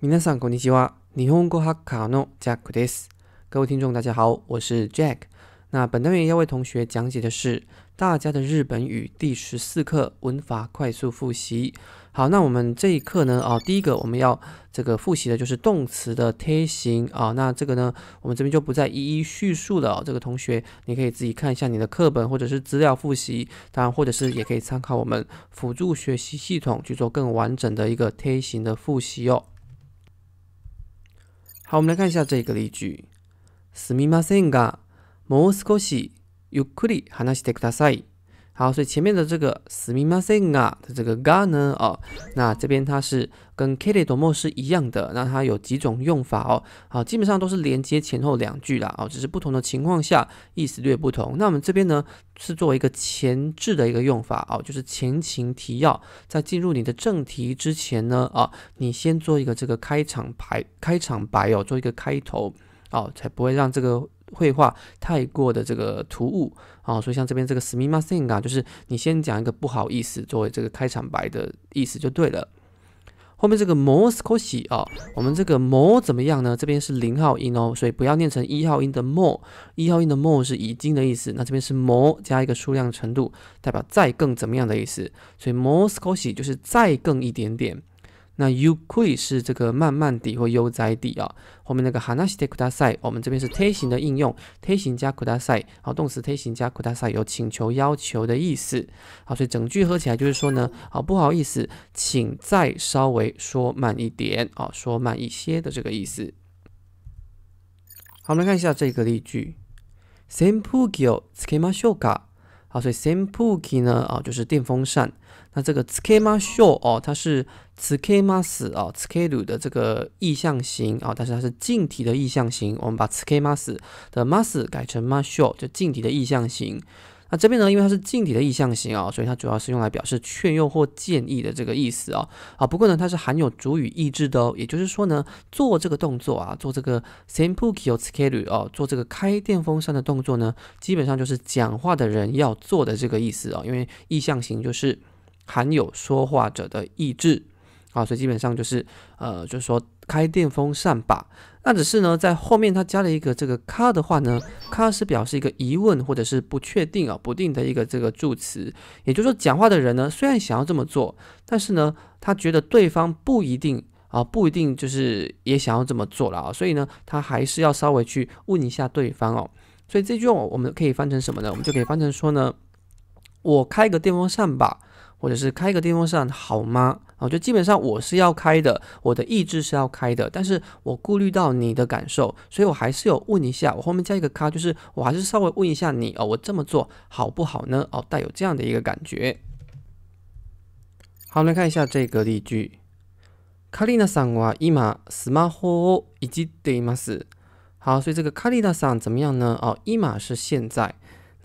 明天上固定计划，尼红国哈卡诺加库迪斯。各位听众，大家好，我是 Jack。那本单元要为同学讲解的是大家的日本语第十四课文法快速复习。好，那我们这一课呢，啊，第一个我们要这个复习的就是动词的贴形啊。那这个呢，我们这边就不再一一叙述了。这个同学你可以自己看一下你的课本或者是资料复习，当然或者是也可以参考我们辅助学习系统去做更完整的一个贴形的复习哦。好，我们来看一下这个例句。すみませんが、もう少しゆっくり話してください。好，所以前面的这个すみません啊的这个が呢，哦，那这边它是跟 k i けれども是一样的，那它有几种用法哦，好，基本上都是连接前后两句啦，哦，只是不同的情况下意思略不同。那我们这边呢是作为一个前置的一个用法哦，就是前情提要，在进入你的正题之前呢，啊，你先做一个这个开场白，开场白哦，做一个开头。哦，才不会让这个绘画太过的这个突兀啊！所以像这边这个すみません啊，就是你先讲一个不好意思作为这个开场白的意思就对了。后面这个 more scoshi 啊，我们这个 more 怎么样呢？这边是零号音哦，所以不要念成一号音的 more，一号音的 more 是已经的意思，那这边是 more 加一个数量程度，代表再更怎么样的意思。所以 more scoshi 就是再更一点点。那ゆっくり是这个慢慢地或悠哉地啊，后面那个話なしでくだ a い，我们这边是 T 型的应用，T 型加 k くだ a い，好，动词 T 型加 k くだ a い有请求要求的意思，好，所以整句合起来就是说呢，好不好意思，请再稍微说慢一点啊，说慢一些的这个意思。好，我们来看一下这个例句、シンプルでスケマ秀か。好，所以 sempuki 呢啊，就是电风扇。那这个 tsukimasu 哦，它是 tsukimasu 啊，tsukuru 的这个意象形啊，但是它是敬体的意象形。我们把 tsukimasu 的 masu 改成 masu 就敬体的意象形。那这边呢，因为它是敬体的意向型啊，所以它主要是用来表示劝诱或建议的这个意思啊啊。不过呢，它是含有主语意志的哦，也就是说呢，做这个动作啊，做这个 s a m p u k i o s k e r u 哦，做这个开电风扇的动作呢，基本上就是讲话的人要做的这个意思啊，因为意向型就是含有说话者的意志啊，所以基本上就是呃，就是说。开电风扇吧。那只是呢，在后面他加了一个这个“か”的话呢，“か”是表示一个疑问或者是不确定啊、不定的一个这个助词。也就是说，讲话的人呢，虽然想要这么做，但是呢，他觉得对方不一定啊，不一定就是也想要这么做了啊，所以呢，他还是要稍微去问一下对方哦。所以这句话我们可以翻成什么呢？我们就可以翻成说呢：“我开个电风扇吧。”或者是开个电风扇好吗？哦，就基本上我是要开的，我的意志是要开的，但是我顾虑到你的感受，所以我还是要问一下。我后面加一个“卡”，就是我还是稍微问一下你哦，我这么做好不好呢？哦，带有这样的一个感觉。好，来看一下这个例句。卡丽娜さんは今スマホ以及じっています。好，所以这个卡丽娜さん怎么样呢？哦，今は是现在。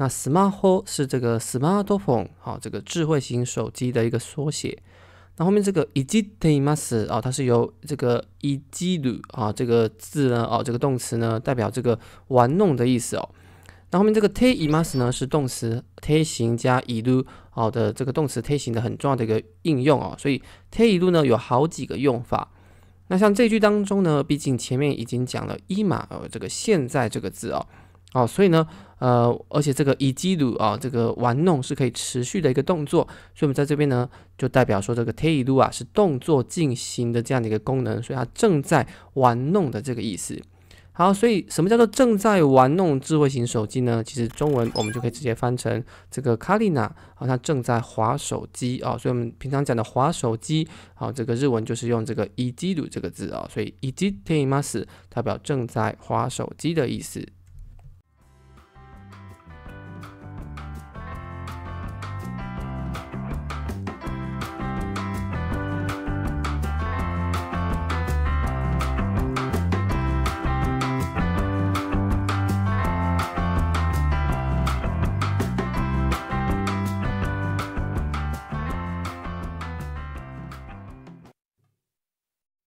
那 smartphone 是这个 smartphone，好，这个智慧型手机的一个缩写。那后面这个いじて imas 啊，它是由这个いじる啊这个字呢，哦，这个动词呢，代表这个玩弄的意思哦。那后面这个 te imas 呢，是动词て形加いる哦的这个动词て形的很重要的一个应用哦。所以ている呢有好几个用法。那像这句当中呢，毕竟前面已经讲了 ima 哦，这个现在这个字哦。哦，所以呢，呃，而且这个伊基鲁啊，这个玩弄是可以持续的一个动作，所以我们在这边呢，就代表说这个天伊鲁啊是动作进行的这样的一个功能，所以它正在玩弄的这个意思。好，所以什么叫做正在玩弄智慧型手机呢？其实中文我们就可以直接翻成这个卡丽娜好像正在划手机啊，所以我们平常讲的划手机，好，这个日文就是用这个伊基鲁这个字啊，所以伊基天伊马斯代表正在划手机的意思。